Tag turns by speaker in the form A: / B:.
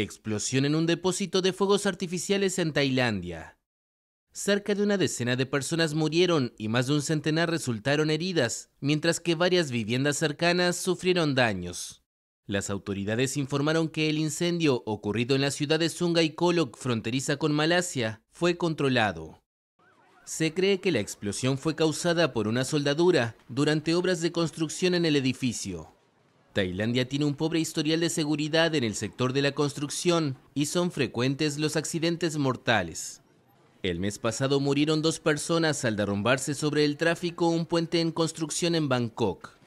A: Explosión en un depósito de fuegos artificiales en Tailandia. Cerca de una decena de personas murieron y más de un centenar resultaron heridas, mientras que varias viviendas cercanas sufrieron daños. Las autoridades informaron que el incendio ocurrido en la ciudad de Sungai Kolok, fronteriza con Malasia, fue controlado. Se cree que la explosión fue causada por una soldadura durante obras de construcción en el edificio. Tailandia tiene un pobre historial de seguridad en el sector de la construcción y son frecuentes los accidentes mortales. El mes pasado murieron dos personas al derrumbarse sobre el tráfico un puente en construcción en Bangkok.